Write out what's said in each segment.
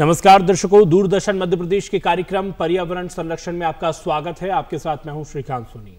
नमस्कार दर्शकों दूरदर्शन मध्य प्रदेश के कार्यक्रम पर्यावरण संरक्षण में आपका स्वागत है आपके साथ मैं हूं श्रीकांत सोनी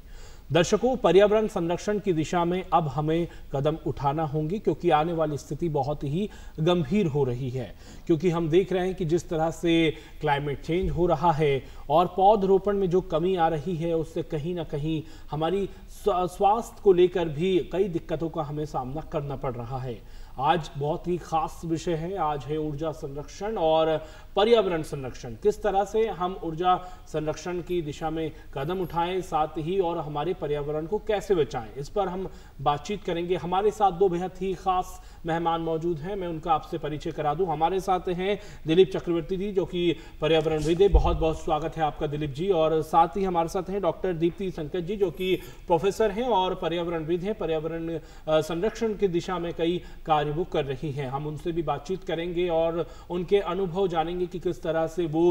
दर्शकों पर्यावरण संरक्षण की दिशा में अब हमें कदम उठाना होंगे क्योंकि आने वाली स्थिति बहुत ही गंभीर हो रही है क्योंकि हम देख रहे हैं कि जिस तरह से क्लाइमेट चेंज हो रहा है और पौधरोपण में जो कमी आ रही है उससे कहीं ना कहीं हमारी स्वास्थ्य को लेकर भी कई दिक्कतों का हमें सामना करना पड़ रहा है आज बहुत ही खास विषय है आज है ऊर्जा संरक्षण और पर्यावरण संरक्षण किस तरह से हम ऊर्जा संरक्षण की दिशा में कदम उठाएं साथ ही और हमारे पर्यावरण को कैसे बचाएं इस पर हम बातचीत करेंगे हमारे साथ दो बेहद ही खास मेहमान मौजूद हैं मैं उनका आपसे परिचय करा दूं हमारे साथ हैं दिलीप चक्रवर्ती जी जो कि पर्यावरण विद बहुत बहुत स्वागत है आपका दिलीप जी और साथ ही हमारे साथ हैं डॉक्टर दीप्ति संकट जी जो कि प्रोफेसर हैं और पर्यावरणविद हैं पर्यावरण संरक्षण की दिशा में कई कार्य कार्य वो कर रही हैं हम उनसे भी बातचीत करेंगे और उनके अनुभव जानेंगे कि किस तरह से वो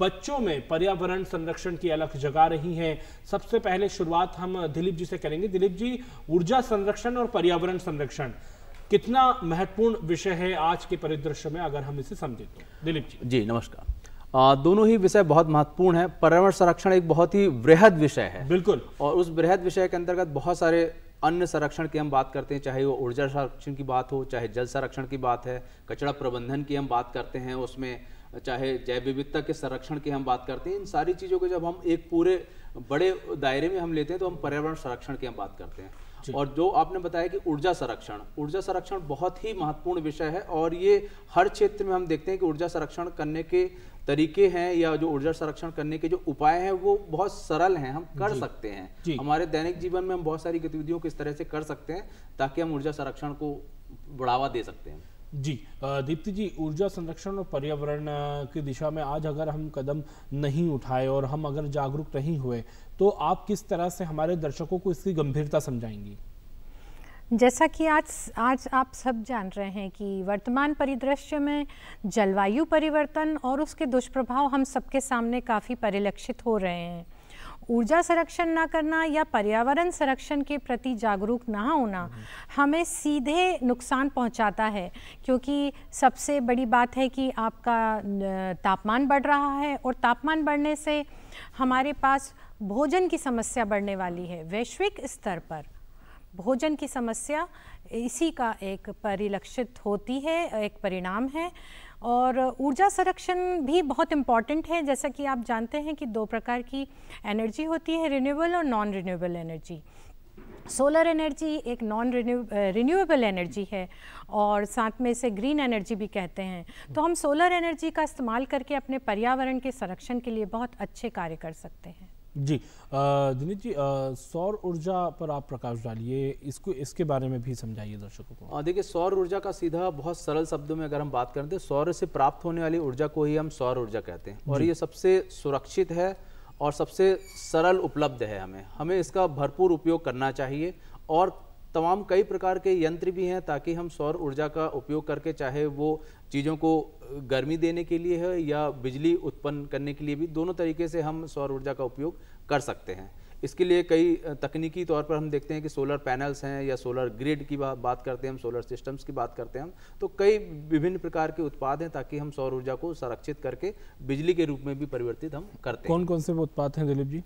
बच्चों में पर्यावरण संरक्षण की अलग जगा रही हैं सबसे पहले शुरुआत हम दिलीप जी से करेंगे दिलीप जी ऊर्जा संरक्षण और पर्यावरण संरक्षण कितना महत्वपूर्ण विषय है आज के परिदृश्य में अगर हम इसे समझें तो दिलीप जी जी नमस्कार आ, दोनों ही विषय बहुत महत्वपूर्ण है पर्यावरण संरक्षण एक बहुत ही वृहद विषय है बिल्कुल और उस वृहद विषय के अंतर्गत बहुत सारे अन्य संरक्षण की हम बात करते हैं चाहे वो ऊर्जा संरक्षण की बात हो चाहे जल संरक्षण की बात है कचरा प्रबंधन की हम बात करते हैं उसमें चाहे जैव विविधता के संरक्षण की हम बात करते हैं इन सारी चीज़ों को जब हम एक पूरे बड़े दायरे में हम लेते हैं तो हम पर्यावरण संरक्षण की हम बात करते हैं और जो आपने बताया कि ऊर्जा संरक्षण ऊर्जा संरक्षण बहुत ही महत्वपूर्ण विषय है और ये हर क्षेत्र में हम देखते हैं कि ऊर्जा संरक्षण करने के तरीके हैं या जो ऊर्जा संरक्षण करने के जो उपाय हैं वो बहुत सरल हैं हम कर सकते हैं हमारे दैनिक जीवन में हम बहुत सारी गतिविधियों को इस तरह से कर सकते हैं ताकि हम ऊर्जा संरक्षण को बढ़ावा दे सकते हैं जी दीप्ति जी ऊर्जा संरक्षण और पर्यावरण की दिशा में आज अगर हम कदम नहीं उठाए और हम अगर जागरूक नहीं हुए तो आप किस तरह से हमारे दर्शकों को इसकी गंभीरता समझाएंगी जैसा कि आज आज आप सब जान रहे हैं कि वर्तमान परिदृश्य में जलवायु परिवर्तन और उसके दुष्प्रभाव हम सबके सामने काफ़ी परिलक्षित हो रहे हैं ऊर्जा संरक्षण ना करना या पर्यावरण संरक्षण के प्रति जागरूक ना होना हम्म। हमें सीधे नुकसान पहुंचाता है क्योंकि सबसे बड़ी बात है कि आपका तापमान बढ़ रहा है और तापमान बढ़ने से हमारे पास भोजन की समस्या बढ़ने वाली है वैश्विक स्तर पर भोजन की समस्या इसी का एक परिलक्षित होती है एक परिणाम है और ऊर्जा संरक्षण भी बहुत इम्पॉर्टेंट है जैसा कि आप जानते हैं कि दो प्रकार की एनर्जी होती है रिन्यूएबल और non renewable energy solar energy एक नॉन रिन्यूएबल एनर्जी है और साथ में इसे ग्रीन एनर्जी भी कहते हैं तो हम सोलर एनर्जी का इस्तेमाल करके अपने पर्यावरण के संरक्षण के लिए बहुत अच्छे कार्य कर सकते हैं जी दिनेश जी सौर ऊर्जा पर आप प्रकाश डालिए इसको इसके बारे में भी समझाइए दर्शकों को देखिए सौर ऊर्जा का सीधा बहुत सरल शब्दों में अगर हम बात करें तो सौर से प्राप्त होने वाली ऊर्जा को ही हम सौर ऊर्जा कहते हैं और ये सबसे सुरक्षित है और सबसे सरल उपलब्ध है हमें हमें इसका भरपूर उपयोग करना चाहिए और तमाम कई प्रकार के यंत्र भी हैं ताकि हम सौर ऊर्जा का उपयोग करके चाहे वो चीज़ों को गर्मी देने के लिए है या बिजली उत्पन्न करने के लिए भी दोनों तरीके से हम सौर ऊर्जा का उपयोग कर सकते हैं इसके लिए कई तकनीकी तौर पर हम देखते हैं कि सोलर पैनल्स हैं या सोलर ग्रिड की बा, बात करते हैं हम सोलर सिस्टम्स की बात करते हैं हम तो कई विभिन्न प्रकार के उत्पाद हैं ताकि हम सौर ऊर्जा को संरक्षित करके बिजली के रूप में भी परिवर्तित हम करते हैं कौन कौन से वो उत्पाद हैं दिलीप जी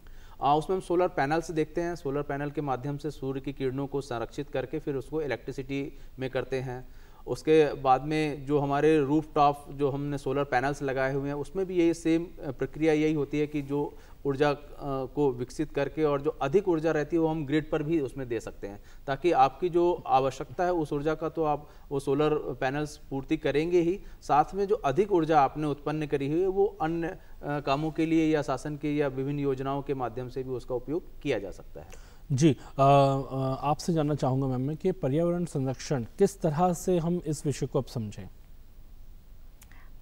उसमें हम सोलर पैनल्स देखते हैं सोलर पैनल के माध्यम से सूर्य की किरणों को संरक्षित करके फिर उसको इलेक्ट्रिसिटी में करते हैं उसके बाद में जो हमारे रूफ टॉप जो हमने सोलर पैनल्स लगाए हुए हैं उसमें भी यही सेम प्रक्रिया यही होती है कि जो ऊर्जा को विकसित करके और जो अधिक ऊर्जा रहती है वो हम ग्रिड पर भी उसमें दे सकते हैं ताकि आपकी जो आवश्यकता है उस ऊर्जा का तो आप वो सोलर पैनल्स पूर्ति करेंगे ही साथ में जो अधिक ऊर्जा आपने उत्पन्न करी हुई है वो अन्य कामों के लिए या शासन के या विभिन्न योजनाओं के माध्यम से भी उसका उपयोग किया जा सकता है जी आपसे जानना चाहूँगा मैम मैं कि पर्यावरण संरक्षण किस तरह से हम इस विषय को अब समझें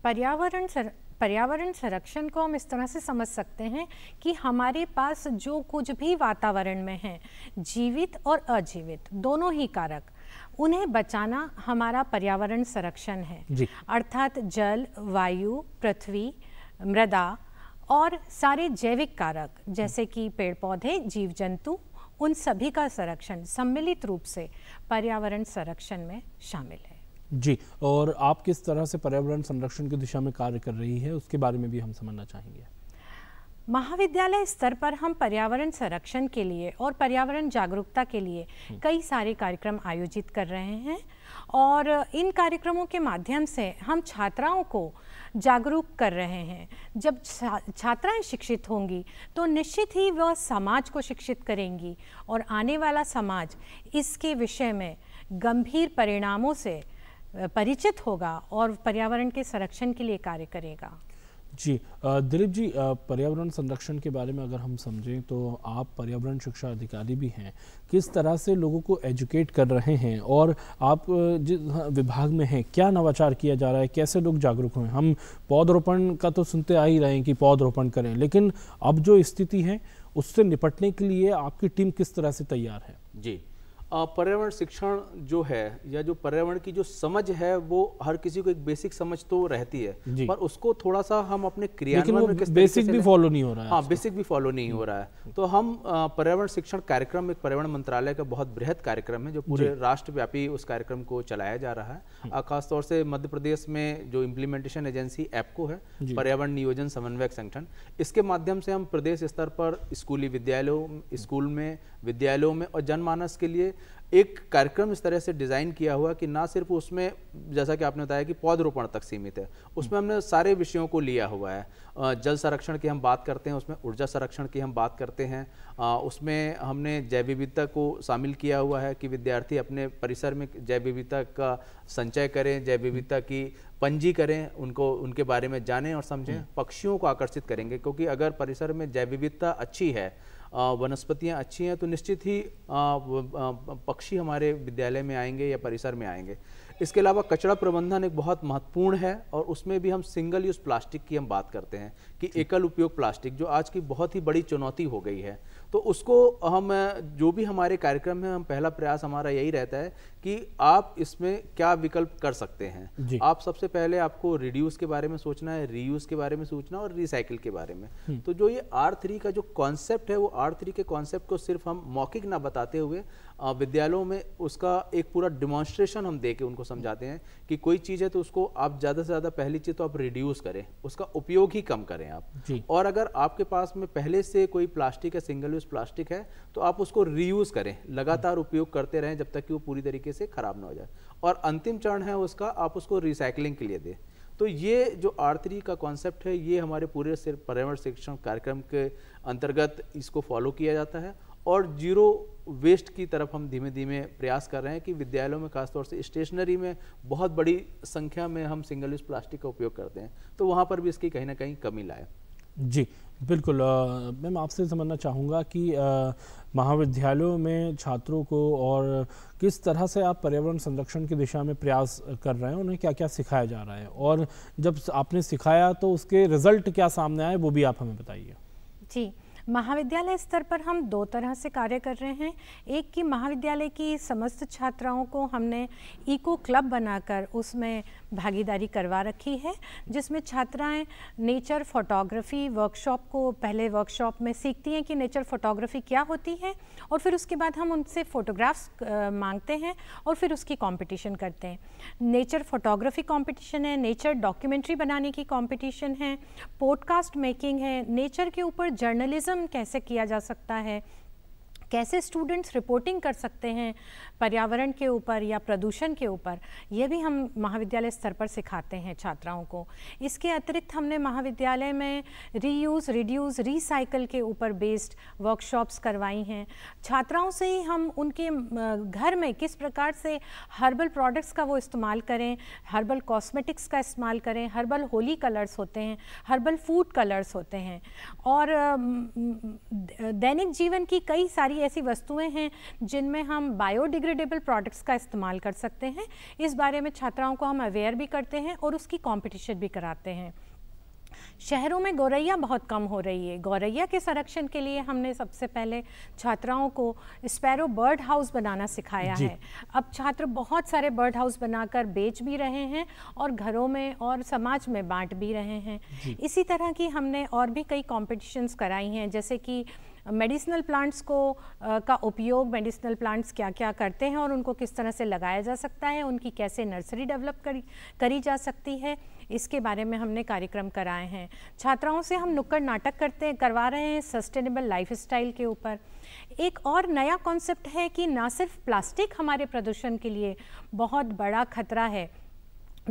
पर्यावरण सर, पर्यावरण संरक्षण को हम इस तरह से समझ सकते हैं कि हमारे पास जो कुछ भी वातावरण में है जीवित और अजीवित दोनों ही कारक उन्हें बचाना हमारा पर्यावरण संरक्षण है अर्थात जल वायु पृथ्वी मृदा और सारे जैविक कारक जैसे कि पेड़ पौधे जीव जंतु उन सभी का संरक्षण सम्मिलित रूप से पर्यावरण संरक्षण में शामिल है जी और आप किस तरह से पर्यावरण संरक्षण की दिशा में कार्य कर रही है उसके बारे में भी हम समझना चाहेंगे महाविद्यालय स्तर पर हम पर्यावरण संरक्षण के लिए और पर्यावरण जागरूकता के लिए हम्म। कई सारे कार्यक्रम आयोजित कर रहे हैं और इन कार्यक्रमों के माध्यम से हम छात्राओं को जागरूक कर रहे हैं जब छात्राएं शिक्षित होंगी तो निश्चित ही वह समाज को शिक्षित करेंगी और आने वाला समाज इसके विषय में गंभीर परिणामों से परिचित होगा और पर्यावरण के संरक्षण के लिए कार्य करेगा जी दिलीप जी पर्यावरण संरक्षण के बारे में अगर हम समझें तो आप पर्यावरण शिक्षा अधिकारी भी हैं किस तरह से लोगों को एजुकेट कर रहे हैं और आप जिस हाँ, विभाग में हैं क्या नवाचार किया जा रहा है कैसे लोग जागरूक हुए हम पौधरोपण का तो सुनते आ ही रहे हैं कि पौधरोपण करें लेकिन अब जो स्थिति है उससे निपटने के लिए आपकी टीम किस तरह से तैयार है जी पर्यावरण शिक्षण जो है या जो पर्यावरण की जो समझ है वो हर किसी को एक बेसिक समझ तो रहती है पर उसको थोड़ा सा हम अपने क्रियान्वयन में किस बेसिक भी फॉलो नहीं हो रहा है हाँ बेसिक भी फॉलो नहीं हो रहा है हम्म। तो हम पर्यावरण शिक्षण कार्यक्रम एक पर्यावरण मंत्रालय का बहुत बृहद कार्यक्रम है जो पूरे राष्ट्रव्यापी उस कार्यक्रम को चलाया जा रहा है हम्म। खासतौर से मध्य प्रदेश में जो इम्प्लीमेंटेशन एजेंसी एपको है पर्यावरण नियोजन समन्वयक संगठन इसके माध्यम से हम प्रदेश स्तर पर स्कूली विद्यालयों स्कूल में विद्यालयों में और जनमानस के लिए एक कार्यक्रम इस तरह से डिज़ाइन किया हुआ कि ना सिर्फ उसमें जैसा कि आपने बताया कि पौधरोपण तक सीमित है उसमें हमने सारे विषयों को लिया हुआ है जल संरक्षण की हम बात करते हैं उसमें ऊर्जा संरक्षण की हम बात करते हैं उसमें हमने जैव विविधता को शामिल किया हुआ है कि विद्यार्थी अपने परिसर में जैव विविधता का संचय करें जैव विविधता की पंजी करें उनको उनके बारे में जानें और समझें हम्म। पक्षियों को आकर्षित करेंगे क्योंकि अगर परिसर में जैव विविधता अच्छी है वनस्पतियाँ अच्छी हैं तो निश्चित ही पक्षी हमारे विद्यालय में आएंगे या परिसर में आएंगे इसके अलावा कचरा प्रबंधन एक बहुत महत्वपूर्ण है और उसमें भी हम सिंगल यूज़ प्लास्टिक की हम बात करते हैं कि एकल उपयोग प्लास्टिक जो आज की बहुत ही बड़ी चुनौती हो गई है तो उसको हम जो भी हमारे कार्यक्रम है हम पहला प्रयास हमारा यही रहता है कि आप इसमें क्या विकल्प कर सकते हैं आप सबसे पहले आपको रिड्यूस के बारे में सोचना है रीयूज के बारे में सोचना और रिसाइकिल के बारे में हम्म। तो जो ये आर थ्री का जो कॉन्सेप्ट है वो आर थ्री के कॉन्सेप्ट को सिर्फ हम मौखिक ना बताते हुए विद्यालयों में उसका एक पूरा डिमॉन्स्ट्रेशन हम दे के उनको समझाते हैं कि कोई चीज़ है तो उसको आप ज़्यादा से ज़्यादा पहली चीज़ तो आप रिड्यूस करें उसका उपयोग ही कम करें आप और अगर आपके पास में पहले से कोई प्लास्टिक है सिंगल यूज़ प्लास्टिक है तो आप उसको रीयूज़ करें लगातार उपयोग करते रहें जब तक कि वो पूरी तरीके से ख़राब ना हो जाए और अंतिम चरण है उसका आप उसको रिसाइकलिंग के लिए दें तो ये जो आर का कॉन्सेप्ट है ये हमारे पूरे पर्यावरण शिक्षण कार्यक्रम के अंतर्गत इसको फॉलो किया जाता है और जीरो वेस्ट की तरफ हम धीमे धीमे प्रयास कर रहे हैं कि विद्यालयों में खासतौर से स्टेशनरी में बहुत बड़ी संख्या में हम सिंगल यूज़ प्लास्टिक का उपयोग करते हैं तो वहाँ पर भी इसकी कहीं ना कहीं कमी लाए जी बिल्कुल मैम आपसे समझना चाहूँगा कि महाविद्यालयों में छात्रों को और किस तरह से आप पर्यावरण संरक्षण की दिशा में प्रयास कर रहे हैं उन्हें क्या क्या सिखाया जा रहा है और जब आपने सिखाया तो उसके रिज़ल्ट क्या सामने आए वो भी आप हमें बताइए जी महाविद्यालय स्तर पर हम दो तरह से कार्य कर रहे हैं एक कि महाविद्यालय की समस्त छात्राओं को हमने इको क्लब बनाकर उसमें भागीदारी करवा रखी है जिसमें छात्राएं नेचर फोटोग्राफी वर्कशॉप को पहले वर्कशॉप में सीखती हैं कि नेचर फोटोग्राफी क्या होती है और फिर उसके बाद हम उनसे फ़ोटोग्राफ्स मांगते हैं और फिर उसकी कॉम्पिटिशन करते हैं नेचर फोटोग्राफी कॉम्पिटिशन है नेचर डॉक्यूमेंट्री बनाने की कॉम्पिटिशन है पॉडकास्ट मेकिंग है नेचर के ऊपर जर्नलिज्म कैसे किया जा सकता है कैसे स्टूडेंट्स रिपोर्टिंग कर सकते हैं पर्यावरण के ऊपर या प्रदूषण के ऊपर ये भी हम महाविद्यालय स्तर पर सिखाते हैं छात्राओं को इसके अतिरिक्त हमने महाविद्यालय में रीयूज़ रिड्यूज़ रिसाइकल के ऊपर बेस्ड वर्कशॉप्स करवाई हैं छात्राओं से ही हम उनके घर में किस प्रकार से हर्बल प्रोडक्ट्स का वो इस्तेमाल करें हर्बल कॉस्मेटिक्स का इस्तेमाल करें हर्बल होली कलर्स होते हैं हर्बल फूड कलर्स होते हैं और दैनिक जीवन की कई सारी सारी ऐसी वस्तुएं हैं जिनमें हम बायोडिग्रेडेबल प्रोडक्ट्स का इस्तेमाल कर सकते हैं इस बारे में छात्राओं को हम अवेयर भी करते हैं और उसकी कॉम्पिटिशन भी कराते हैं शहरों में गौरैया बहुत कम हो रही है गौरैया के संरक्षण के लिए हमने सबसे पहले छात्राओं को स्पैरो बर्ड हाउस बनाना सिखाया है अब छात्र बहुत सारे बर्ड हाउस बनाकर बेच भी रहे हैं और घरों में और समाज में बांट भी रहे हैं इसी तरह की हमने और भी कई कॉम्पिटिशन्स कराई हैं जैसे कि मेडिसिनल प्लांट्स को आ, का उपयोग मेडिसिनल प्लांट्स क्या क्या करते हैं और उनको किस तरह से लगाया जा सकता है उनकी कैसे नर्सरी डेवलप करी करी जा सकती है इसके बारे में हमने कार्यक्रम कराए हैं छात्राओं से हम नुक्कड़ नाटक करते हैं करवा रहे हैं सस्टेनेबल लाइफ के ऊपर एक और नया कॉन्सेप्ट है कि ना सिर्फ प्लास्टिक हमारे प्रदूषण के लिए बहुत बड़ा खतरा है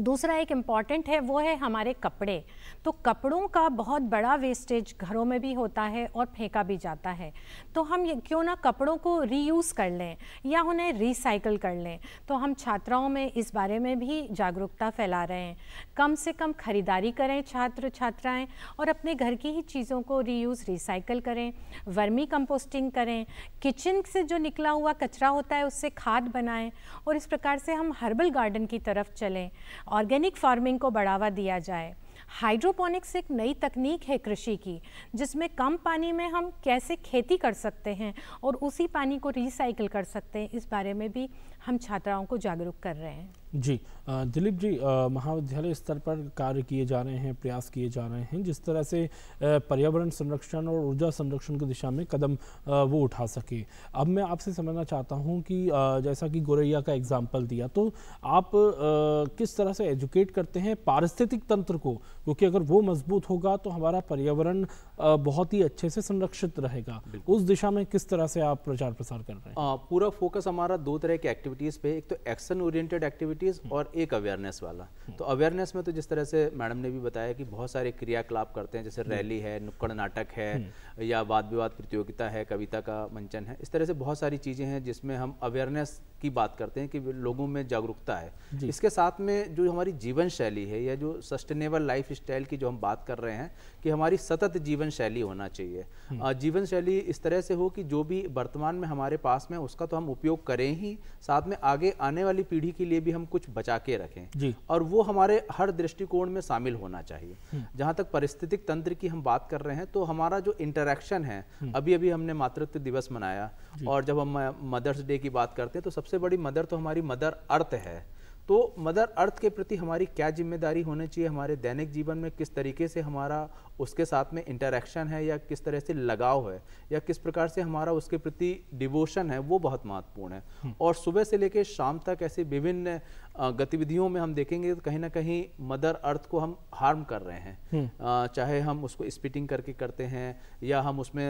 दूसरा एक इम्पॉर्टेंट है वो है हमारे कपड़े तो कपड़ों का बहुत बड़ा वेस्टेज घरों में भी होता है और फेंका भी जाता है तो हम क्यों ना कपड़ों को रीयूज़ कर लें या उन्हें रिसाइकल कर लें तो हम छात्राओं में इस बारे में भी जागरूकता फैला रहे हैं कम से कम खरीदारी करें छात्र छात्राएँ और अपने घर की ही चीज़ों को रीयूज़ रिसाइकल करें वर्मी कंपोस्टिंग करें किचन से जो निकला हुआ कचरा होता है उससे खाद बनाएँ और इस प्रकार से हम हर्बल गार्डन की तरफ चलें ऑर्गेनिक फार्मिंग को बढ़ावा दिया जाए हाइड्रोपोनिक्स एक नई तकनीक है कृषि की जिसमें कम पानी में हम कैसे खेती कर सकते हैं और उसी पानी को रिसाइकिल कर सकते हैं इस बारे में भी हम छात्राओं को जागरूक कर रहे हैं जी दिलीप जी महाविद्यालय स्तर पर कार्य किए जा रहे हैं प्रयास किए जा रहे हैं जिस तरह से पर्यावरण संरक्षण और ऊर्जा संरक्षण की दिशा में कदम वो उठा सके अब मैं आपसे समझना चाहता हूं कि जैसा कि गोरैया का एग्जाम्पल दिया तो आप किस तरह से एजुकेट करते हैं पारिस्थितिक तंत्र को क्योंकि अगर वो मजबूत होगा तो हमारा पर्यावरण बहुत ही अच्छे से संरक्षित रहेगा उस दिशा में किस तरह से आप प्रचार प्रसार कर रहे हैं आ, पूरा फोकस हमारा दो तरह की एक्टिविटीज़ पे एक तो एक्शन ओरिएंटेड एक्टिविटीज़ और एक अवेयरनेस वाला हम्म। तो अवेयरनेस में तो जिस तरह से मैडम ने भी बताया कि बहुत सारे क्रियाकलाप करते हैं जैसे हम्म। रैली है नुक्कड़ नाटक है हम्म। या वाद विवाद प्रतियोगिता है कविता का मंचन है इस तरह से बहुत सारी चीज़ें हैं जिसमें हम अवेयरनेस की बात करते हैं कि लोगों में जागरूकता है इसके साथ में जो हमारी जीवन शैली है या जो सस्टेनेबल लाइफ स्टाइल की जो हम बात कर रहे हैं कि हमारी सतत जीवन शैली होना चाहिए हम्म। जीवन शैली इस तरह से हो कि जो भी वर्तमान में हमारे पास में उसका तो हम उपयोग करें ही साथ में आगे आने वाली पीढ़ी के लिए भी हम कुछ बचा के रखें और वो हमारे हर दृष्टिकोण में शामिल होना चाहिए हम्म। जहाँ तक परिस्थितिक तंत्र की हम बात कर रहे हैं तो हमारा जो इंटरेक्शन है हम्म। अभी अभी हमने मातृत्व दिवस मनाया और जब हम मदर्स डे की बात करते हैं तो सबसे बड़ी मदर तो हमारी मदर अर्थ है तो मदर अर्थ के प्रति हमारी क्या जिम्मेदारी होनी चाहिए हमारे दैनिक जीवन में किस तरीके से हमारा उसके साथ में इंटरेक्शन है या किस तरह से लगाव है या किस प्रकार से हमारा उसके प्रति डिवोशन है वो बहुत महत्वपूर्ण है हम्म। और सुबह से लेकर शाम तक ऐसी विभिन्न गतिविधियों में हम देखेंगे तो कहीं ना कहीं मदर अर्थ को हम हार्म कर रहे हैं हम्म। चाहे हम उसको स्पिटिंग करके करते हैं या हम उसमें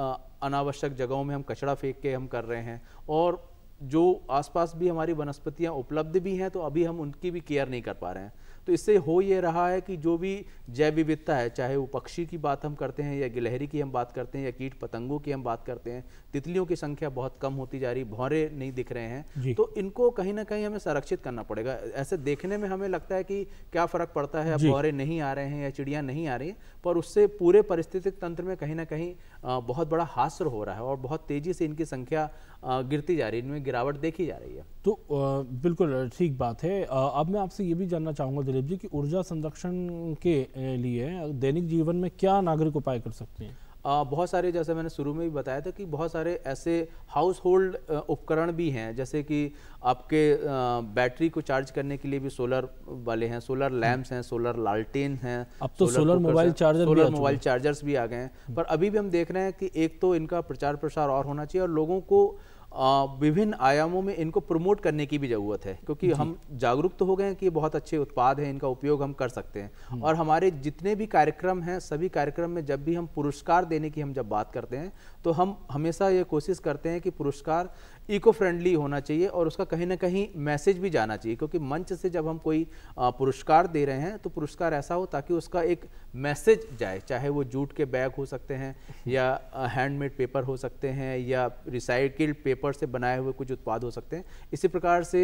अनावश्यक जगहों में हम कचरा फेंक के हम कर रहे हैं और जो आसपास भी हमारी वनस्पतियाँ उपलब्ध भी हैं तो अभी हम उनकी भी केयर नहीं कर पा रहे हैं तो इससे हो ये रहा है कि जो भी जैव विविधता है चाहे वो पक्षी की बात हम करते हैं या गिलहरी की हम बात करते हैं या कीट पतंगों की हम बात करते हैं तितलियों की संख्या बहुत कम होती जा रही भौरे नहीं दिख रहे हैं तो इनको कहीं ना कहीं हमें संरक्षित करना पड़ेगा ऐसे देखने में हमें लगता है कि क्या फर्क पड़ता है भौरे नहीं आ रहे हैं या चिड़िया नहीं आ रही पर उससे पूरे परिस्थितिक तंत्र में कहीं ना कहीं बहुत बड़ा हास्य हो रहा है और बहुत तेज़ी से इनकी संख्या गिरती जा रही है इनमें गिरावट देखी जा रही है तो बिल्कुल ठीक बात है अब मैं आपसे ये भी जानना चाहूँगा दिलीप जी कि ऊर्जा संरक्षण के लिए दैनिक जीवन में क्या नागरिक उपाय कर सकते हैं बहुत सारे जैसे मैंने शुरू में भी बताया था कि बहुत सारे ऐसे हाउस होल्ड उपकरण भी हैं जैसे कि आपके बैटरी को चार्ज करने के लिए भी सोलर वाले हैं सोलर लैम्प्स हम्म। हैं सोलर लालटेन हैं अब तो solar mobile charger solar mobile chargers भी आ गए हैं पर हम्म। अभी भी हम देख रहे हैं कि एक तो इनका प्रचार प्रसार और होना चाहिए और लोगों को विभिन्न आयामों में इनको प्रमोट करने की भी ज़रूरत है क्योंकि हम जागरूक तो हो गए हैं कि बहुत अच्छे उत्पाद हैं इनका उपयोग हम कर सकते हैं हम्म। और हमारे जितने भी कार्यक्रम हैं सभी कार्यक्रम में जब भी हम पुरस्कार देने की हम जब बात करते हैं तो हम हमेशा ये कोशिश करते हैं कि पुरस्कार इको फ्रेंडली होना चाहिए और उसका कहीं ना कहीं मैसेज भी जाना चाहिए क्योंकि मंच से जब हम कोई पुरस्कार दे रहे हैं तो पुरस्कार ऐसा हो ताकि उसका एक मैसेज जाए चाहे वो जूट के बैग हो सकते हैं या हैंडमेड पेपर हो सकते हैं या रिसाइकिल्ड पेपर से बनाए हुए कुछ उत्पाद हो सकते हैं इसी प्रकार से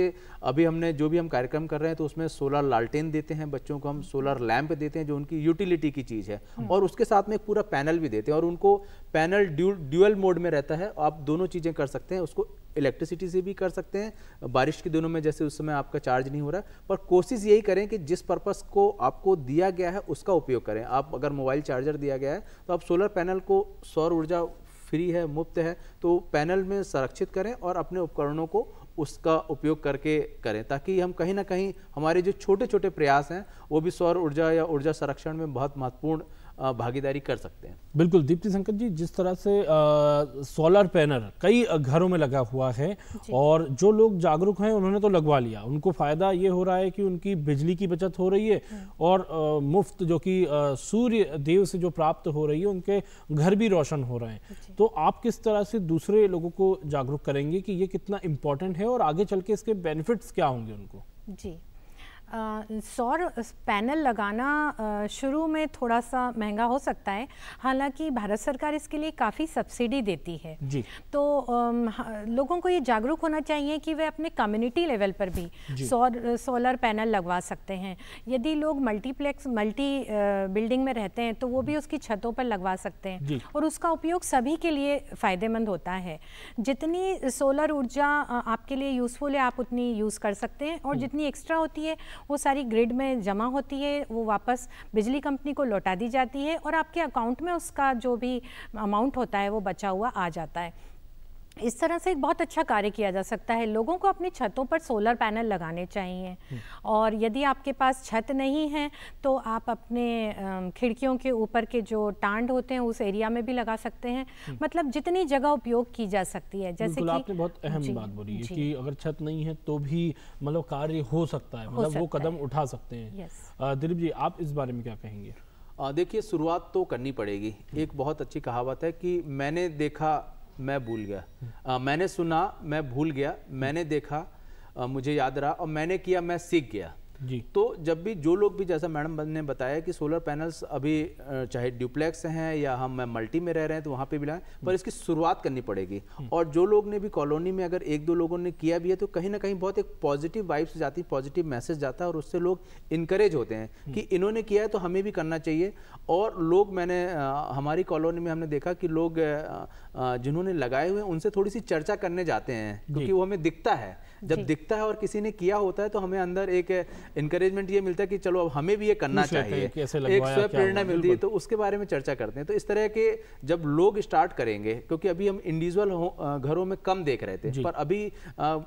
अभी हमने जो भी हम कार्यक्रम कर रहे हैं तो उसमें सोलर लालटेन देते हैं बच्चों को हम सोलर लैम्प देते हैं जो उनकी यूटिलिटी की चीज़ है हम्म। और उसके साथ में एक पूरा पैनल भी देते हैं और उनको पैनल ड्यूअल मोड में रहता है आप दोनों चीज़ें कर सकते हैं उसको इलेक्ट्रिसिटी से भी कर सकते हैं बारिश के दिनों में जैसे उस समय आपका चार्ज नहीं हो रहा पर कोशिश यही करें कि जिस पर्पज़ को आपको दिया गया है उसका उपयोग करें करें आप अगर मोबाइल चार्जर दिया गया है तो आप सोलर पैनल को सौर ऊर्जा फ्री है मुफ्त है तो पैनल में संरक्षित करें और अपने उपकरणों को उसका उपयोग करके करें ताकि हम कहीं ना कहीं हमारे जो छोटे छोटे प्रयास हैं वो भी सौर ऊर्जा या ऊर्जा संरक्षण में बहुत महत्वपूर्ण भागीदारी कर सकते हैं बिल्कुल दीप्ति संकट जी जिस तरह से आ, सोलर पैनल कई घरों में लगा हुआ है और जो लोग जागरूक हैं उन्होंने तो लगवा लिया उनको फ़ायदा ये हो रहा है कि उनकी बिजली की बचत हो रही है हाँ। और आ, मुफ्त जो कि सूर्य देव से जो प्राप्त हो रही है उनके घर भी रोशन हो रहे हैं तो आप किस तरह से दूसरे लोगों को जागरूक करेंगे कि ये कितना इम्पोर्टेंट है और आगे चल के इसके बेनिफिट्स क्या होंगे उनको जी सौर पैनल लगाना शुरू में थोड़ा सा महंगा हो सकता है हालांकि भारत सरकार इसके लिए काफ़ी सब्सिडी देती है जी तो लोगों को ये जागरूक होना चाहिए कि वे अपने कम्युनिटी लेवल पर भी सौर सोलर पैनल लगवा सकते हैं यदि लोग मल्टीप्लेक्स मल्टी बिल्डिंग में रहते हैं तो वो भी उसकी छतों पर लगवा सकते हैं और उसका उपयोग सभी के लिए फ़ायदेमंद होता है जितनी सोलर ऊर्जा आपके लिए यूज़फुल है आप उतनी यूज़ कर सकते हैं और जितनी एक्स्ट्रा होती है वो सारी ग्रिड में जमा होती है वो वापस बिजली कंपनी को लौटा दी जाती है और आपके अकाउंट में उसका जो भी अमाउंट होता है वो बचा हुआ आ जाता है इस तरह से एक बहुत अच्छा कार्य किया जा सकता है लोगों को अपनी छतों पर सोलर पैनल लगाने चाहिए हम्म। और यदि आपके पास छत नहीं है तो आप अपने खिड़कियों के ऊपर के जो टांड होते हैं उस एरिया में भी लगा सकते हैं हम्म। मतलब जितनी जगह उपयोग की जा सकती है जैसे कि आपने बहुत अहम बात बोली है कि अगर छत नहीं है तो भी मतलब कार्य हो सकता है मतलब वो कदम उठा सकते हैं दिलीप जी आप इस बारे में क्या कहेंगे देखिए शुरुआत तो करनी पड़ेगी एक बहुत अच्छी कहावत है कि मैंने देखा मैं भूल गया आ, मैंने सुना मैं भूल गया मैंने देखा आ, मुझे याद रहा और मैंने किया मैं सीख गया जी तो जब भी जो लोग भी जैसा मैडम ने बताया कि सोलर पैनल्स अभी चाहे ड्यूप्लेक्स हैं या हम मल्टी में रह रहे हैं तो वहाँ पे भी लाएं पर हम्म। इसकी शुरुआत करनी पड़ेगी हम्म। और जो लोग ने भी कॉलोनी में अगर एक दो लोगों ने किया भी है तो कहीं ना कहीं बहुत एक पॉजिटिव वाइब्स जाती पॉजिटिव मैसेज जाता है और उससे लोग इंकरेज होते हैं हम्म। कि इन्होंने किया है तो हमें भी करना चाहिए और लोग मैंने हमारी कॉलोनी में हमने देखा कि लोग जिन्होंने लगाए हुए उनसे थोड़ी सी चर्चा करने जाते हैं क्योंकि वो हमें दिखता है जब दिखता है और किसी ने किया होता है तो हमें अंदर एक इंकरेजमेंट ये मिलता है कि चलो अब हमें भी ये करना चाहिए एक स्वयं प्रेरणा मिलती है तो उसके बारे में चर्चा करते हैं तो इस तरह के जब लोग स्टार्ट करेंगे क्योंकि अभी हम इंडिविजुअल घरों में कम देख रहे थे पर अभी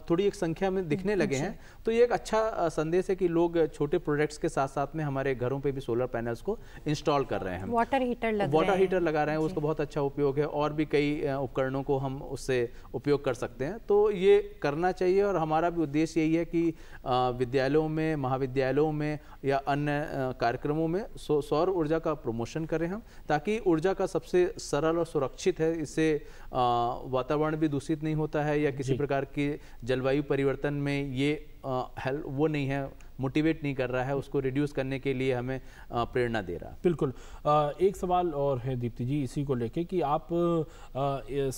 थोड़ी एक संख्या में दिखने लगे हैं तो ये एक अच्छा संदेश है कि लोग छोटे प्रोडक्ट्स के साथ साथ में हमारे घरों पर भी सोलर पैनल्स को इंस्टॉल कर रहे हैं वाटर हीटर वाटर हीटर लगा रहे हैं उसका बहुत अच्छा उपयोग है और भी कई उपकरणों को हम उससे उपयोग कर सकते हैं तो ये करना चाहिए और हम हमारा भी उद्देश्य यही है कि विद्यालयों में महाविद्यालयों में या अन्य कार्यक्रमों में सौर ऊर्जा का प्रमोशन करें हम ताकि ऊर्जा का सबसे सरल और सुरक्षित है इससे वातावरण भी दूषित नहीं होता है या किसी प्रकार की जलवायु परिवर्तन में ये हेल्प वो नहीं है मोटिवेट नहीं कर रहा है उसको रिड्यूस करने के लिए हमें प्रेरणा दे रहा है बिल्कुल एक सवाल और है दीप्ति जी इसी को लेके कि आप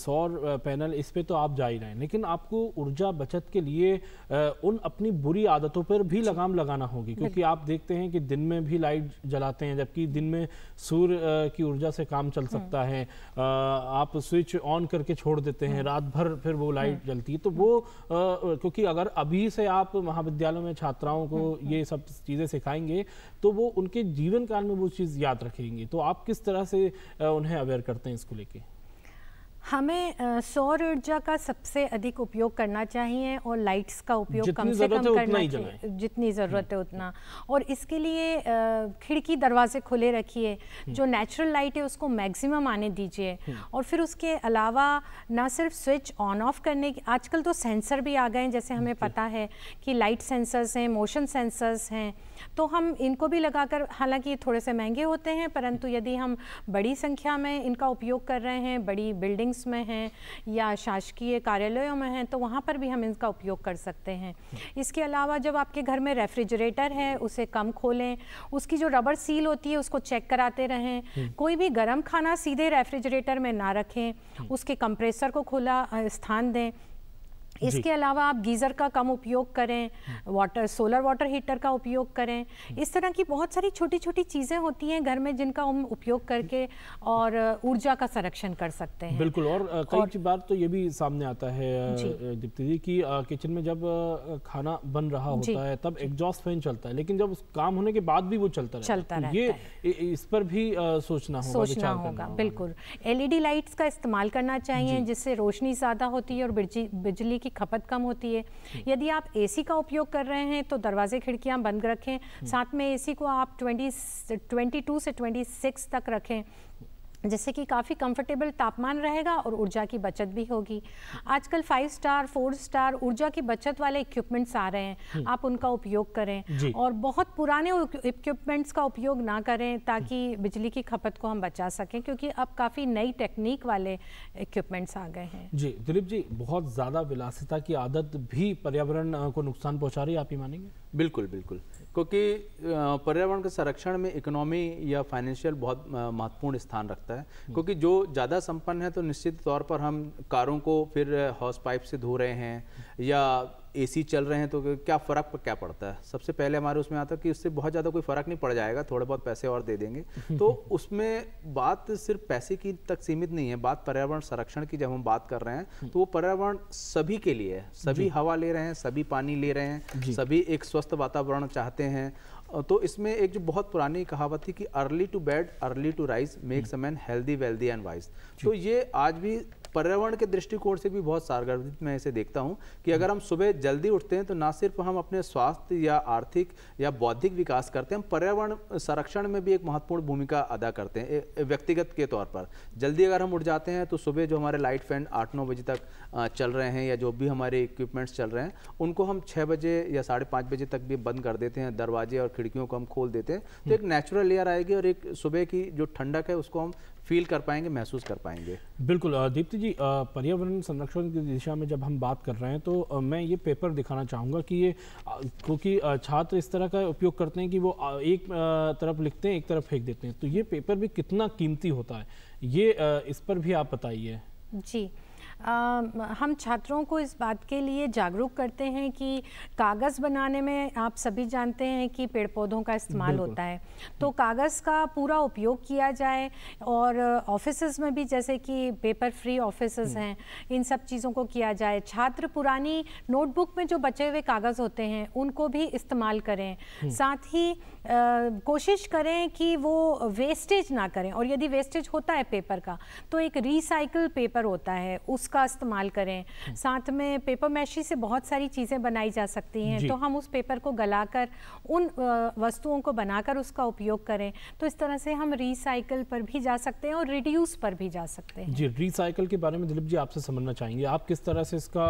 सौर पैनल इस पर तो आप जा ही रहे हैं लेकिन आपको ऊर्जा बचत के लिए उन अपनी बुरी आदतों पर भी लगाम लगाना होगी क्योंकि आप देखते हैं कि दिन में भी लाइट जलाते हैं जबकि दिन में सूर्य की ऊर्जा से काम चल हाँ। सकता है आप स्विच ऑन करके छोड़ देते हैं हाँ। रात भर फिर वो लाइट हाँ। जलती है तो वो क्योंकि अगर अभी से आप महाविद्यालयों में छात्राओं को ये सब चीज़ें सिखाएंगे तो वो उनके जीवन काल में वो चीज़ याद रखेंगे तो आप किस तरह से उन्हें अवेयर करते हैं इसको लेके हमें सौर ऊर्जा का सबसे अधिक उपयोग करना चाहिए और लाइट्स का उपयोग कम से कम करना चाहिए जितनी ज़रूरत है उतना हम्म, हम्म। और इसके लिए खिड़की दरवाजे खुले रखिए हम्म। जो नेचुरल लाइट है उसको मैक्सिमम आने दीजिए और फिर उसके अलावा ना सिर्फ स्विच ऑन ऑफ करने की आजकल तो सेंसर भी आ गए हैं जैसे हमें पता है कि लाइट सेंसर्स हैं मोशन सेंसर्स हैं तो हम इनको भी लगाकर हालांकि ये थोड़े से महंगे होते हैं परंतु यदि हम बड़ी संख्या में इनका उपयोग कर रहे हैं बड़ी बिल्डिंग्स ऑफिस में हैं या शासकीय कार्यालयों में हैं तो वहाँ पर भी हम इनका उपयोग कर सकते हैं इसके अलावा जब आपके घर में रेफ्रिजरेटर है उसे कम खोलें उसकी जो रबर सील होती है उसको चेक कराते रहें हम्म। कोई भी गर्म खाना सीधे रेफ्रिजरेटर में ना रखें उसके कंप्रेसर को खुला स्थान दें इसके अलावा आप गीज़र का कम उपयोग करें हम्म। वाटर सोलर वाटर हीटर का उपयोग करें हम्म। इस तरह की बहुत सारी छोटी छोटी चीज़ें होती हैं घर में जिनका हम उपयोग करके और ऊर्जा का संरक्षण कर सकते हैं बिल्कुल और कई बार तो ये भी सामने आता है दीप्ति जी की किचन में जब खाना बन रहा होता है तब एग्जॉस्ट फैन चलता है लेकिन जब काम होने के बाद भी वो चलता चलता तो है ये इस पर भी सोचना सोचना होगा बिल्कुल एलईडी लाइट्स का इस्तेमाल करना चाहिए जिससे रोशनी ज़्यादा होती है और बिजली की की खपत कम होती है यदि आप एसी का उपयोग कर रहे हैं तो दरवाजे खिड़कियां बंद रखें साथ में एसी को आप 20 22 से 26 तक रखें जिससे कि काफ़ी कंफर्टेबल तापमान रहेगा और ऊर्जा की बचत भी होगी आजकल फाइव स्टार फोर स्टार ऊर्जा की बचत वाले इक्विपमेंट्स आ रहे हैं हम्म। आप उनका उपयोग करें और बहुत पुराने इक्विपमेंट्स का उपयोग ना करें ताकि बिजली की खपत को हम बचा सकें क्योंकि अब काफ़ी नई टेक्निक वाले इक्विपमेंट्स आ गए हैं जी दिलीप जी बहुत ज़्यादा विलासिता की आदत भी पर्यावरण को नुकसान पहुँचा रही है आप ही मानेंगे बिल्कुल बिल्कुल क्योंकि पर्यावरण के संरक्षण में इकोनॉमी या फाइनेंशियल बहुत महत्वपूर्ण स्थान रखता है हम्म। क्योंकि जो ज़्यादा संपन्न है तो निश्चित तौर पर हम कारों को फिर हॉस पाइप से धो रहे हैं हम्म। या एसी चल रहे हैं तो क्या फ़र्क क्या पड़ता है सबसे पहले हमारे उसमें आता है कि उससे बहुत ज़्यादा कोई फ़र्क नहीं पड़ जाएगा थोड़े बहुत पैसे और दे देंगे तो उसमें बात सिर्फ पैसे की तक सीमित नहीं है बात पर्यावरण संरक्षण की जब हम बात कर रहे हैं तो वो पर्यावरण सभी के लिए है सभी हवा ले रहे हैं सभी पानी ले रहे हैं सभी एक स्वस्थ वातावरण चाहते हैं तो इसमें एक जो बहुत पुरानी कहावत थी कि early to bed early to rise makes a man healthy wealthy and wise तो ये आज भी पर्यावरण के दृष्टिकोण से भी बहुत सारगर्भित मैं इसे देखता हूँ कि अगर हम सुबह जल्दी उठते हैं तो ना सिर्फ हम अपने स्वास्थ्य या आर्थिक या बौद्धिक विकास करते हैं हम पर्यावरण संरक्षण में भी एक महत्वपूर्ण भूमिका अदा करते हैं व्यक्तिगत के तौर पर जल्दी अगर हम उठ जाते हैं तो सुबह जो हमारे लाइट फैन आठ नौ बजे तक चल रहे हैं या जो भी हमारे इक्विपमेंट्स चल रहे हैं उनको हम छः बजे या साढ़े पाँच बजे तक भी बंद कर देते हैं दरवाजे और खिड़कियों को हम खोल देते हैं तो एक नेचुरल एयर आएगी और एक सुबह की जो ठंडक है उसको हम फील कर पाएंगे महसूस कर पाएंगे बिल्कुल दीप्ति जी पर्यावरण संरक्षण की दिशा में जब हम बात कर रहे हैं तो मैं ये पेपर दिखाना चाहूँगा कि ये क्योंकि छात्र इस तरह का उपयोग करते हैं कि वो एक तरफ लिखते हैं एक तरफ फेंक देते हैं तो ये पेपर भी कितना कीमती होता है ये इस पर भी आप बताइए जी हम छात्रों को इस बात के लिए जागरूक करते हैं कि कागज़ बनाने में आप सभी जानते हैं कि पेड़ पौधों का इस्तेमाल होता है तो कागज़ का पूरा उपयोग किया जाए और ऑफिस में भी जैसे कि पेपर फ्री ऑफिस हम्म। हैं इन सब चीज़ों को किया जाए छात्र पुरानी नोटबुक में जो बचे हुए कागज़ होते हैं उनको भी इस्तेमाल करें हम्म। साथ ही आ, कोशिश करें कि वो वेस्टेज ना करें और यदि वेस्टेज होता है पेपर का तो एक रिसाइकल पेपर होता है उस उसका इस्तेमाल करें साथ में पेपर मैशी से बहुत सारी चीज़ें बनाई जा सकती हैं तो हम उस पेपर को गलाकर उन वस्तुओं को बनाकर उसका उपयोग करें तो इस तरह से हम रिसाइकल पर भी जा सकते हैं और रिड्यूस पर भी जा सकते हैं जी रिसाइकल के बारे में दिलीप जी आपसे समझना चाहेंगे आप किस तरह से इसका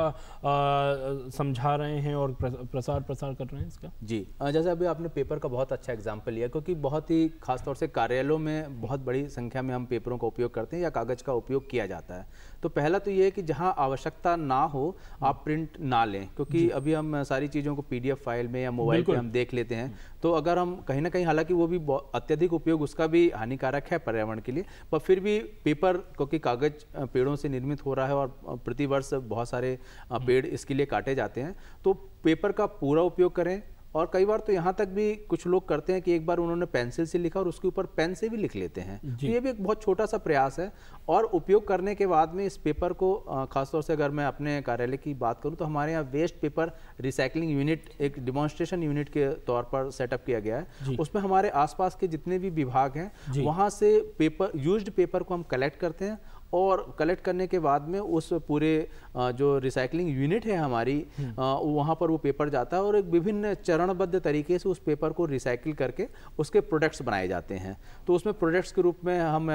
समझा रहे हैं और प्रसार प्रसार कर रहे हैं इसका जी जैसे अभी आपने पेपर का बहुत अच्छा एग्जाम्पल लिया क्योंकि बहुत ही खासतौर से कार्यालयों में बहुत बड़ी संख्या में हम पेपरों का उपयोग करते हैं या कागज़ का उपयोग किया जाता है तो पहला तो ये है कि जहाँ आवश्यकता ना हो आप प्रिंट ना लें क्योंकि अभी हम सारी चीज़ों को पीडीएफ फाइल में या मोबाइल पे हम देख लेते हैं हम्म। तो अगर हम कहीं ना कहीं हालांकि वो भी अत्यधिक उपयोग उसका भी हानिकारक है पर्यावरण के लिए पर फिर भी पेपर क्योंकि कागज पेड़ों से निर्मित हो रहा है और प्रतिवर्ष बहुत सारे पेड़ इसके लिए काटे जाते हैं तो पेपर का पूरा उपयोग करें और कई बार तो यहाँ तक भी कुछ लोग करते हैं कि एक बार उन्होंने पेंसिल से लिखा और उसके ऊपर पेन से भी लिख लेते हैं तो ये भी एक बहुत छोटा सा प्रयास है और उपयोग करने के बाद में इस पेपर को खासतौर से अगर मैं अपने कार्यालय की बात करूँ तो हमारे यहाँ वेस्ट पेपर रिसाइकलिंग यूनिट एक डिमॉन्स्ट्रेशन यूनिट के तौर पर सेटअप किया गया है उसमें हमारे आसपास के जितने भी विभाग हैं वहाँ से पेपर यूज पेपर को हम कलेक्ट करते हैं और कलेक्ट करने के बाद में उस पूरे जो रिसाइकलिंग यूनिट है हमारी हम्म। वहाँ पर वो पेपर जाता है और एक विभिन्न चरणबद्ध तरीके से उस पेपर को रिसाइकिल करके उसके प्रोडक्ट्स बनाए जाते हैं तो उसमें प्रोडक्ट्स के रूप में हम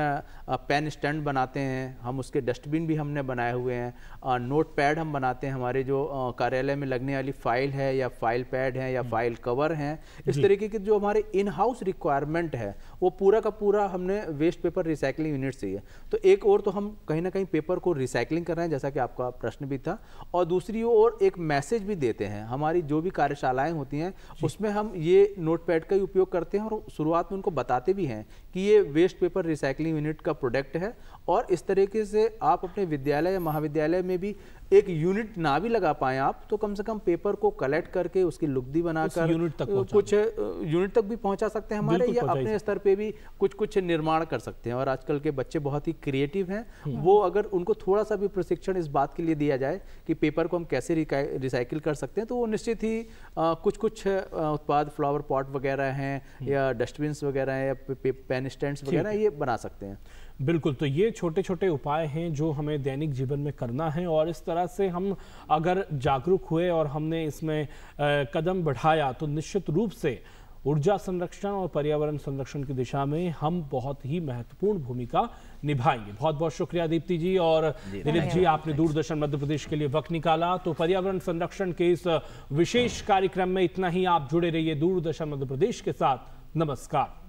पेन स्टैंड बनाते हैं हम उसके डस्टबिन भी हमने बनाए हुए हैं नोट पैड हम बनाते हैं हमारे जो कार्यालय में लगने वाली फाइल है या फाइल पैड है या फाइल हम्म। कवर हैं इस तरीके के जो हमारे इन हाउस रिक्वायरमेंट है वो पूरा का पूरा हमने वेस्ट पेपर रिसाइकलिंग यूनिट से ही है तो एक और तो हम हम कहीं ना कहीं पेपर को रिसाइकलिंग कर रहे हैं जैसा कि आपका प्रश्न भी था और दूसरी ओर एक मैसेज भी देते हैं हमारी जो भी कार्यशालाएं होती हैं उसमें हम ये नोटपैड का ही उपयोग करते हैं और शुरुआत में उनको बताते भी हैं कि ये वेस्ट पेपर रिसाइकलिंग यूनिट का प्रोडक्ट है और इस तरीके से आप अपने विद्यालय या महाविद्यालय में भी एक यूनिट ना भी लगा पाए आप तो कम से कम पेपर को कलेक्ट करके उसकी लुगदी बनाकर यूनिट तक कुछ यूनिट तक भी पहुंचा सकते हैं हमारे या अपने स्तर पे भी कुछ कुछ निर्माण कर सकते हैं और आजकल के बच्चे बहुत ही क्रिएटिव हैं हम्म। वो अगर उनको थोड़ा सा भी प्रशिक्षण इस बात के लिए दिया जाए कि पेपर को हम कैसे रिसाइकिल कर सकते हैं तो वो निश्चित ही आ, कुछ कुछ उत्पाद फ्लावर हम्म। पॉट वगैरह हैं या डस्टबिन वगैरह हैं या पेन स्टैंड वगैरह ये बना सकते हैं बिल्कुल तो ये छोटे छोटे उपाय हैं जो हमें दैनिक जीवन में करना है और इस तरह से हम अगर जागरूक हुए और हमने इसमें कदम बढ़ाया तो निश्चित रूप से ऊर्जा संरक्षण और पर्यावरण संरक्षण की दिशा में हम बहुत ही महत्वपूर्ण भूमिका निभाएंगे बहुत बहुत शुक्रिया दीप्ति जी और दिलीप जी आपने दूरदर्शन मध्य प्रदेश के लिए वक्त निकाला तो पर्यावरण संरक्षण के इस विशेष हाँ। कार्यक्रम में इतना ही आप जुड़े रहिए दूरदर्शन मध्य प्रदेश के साथ नमस्कार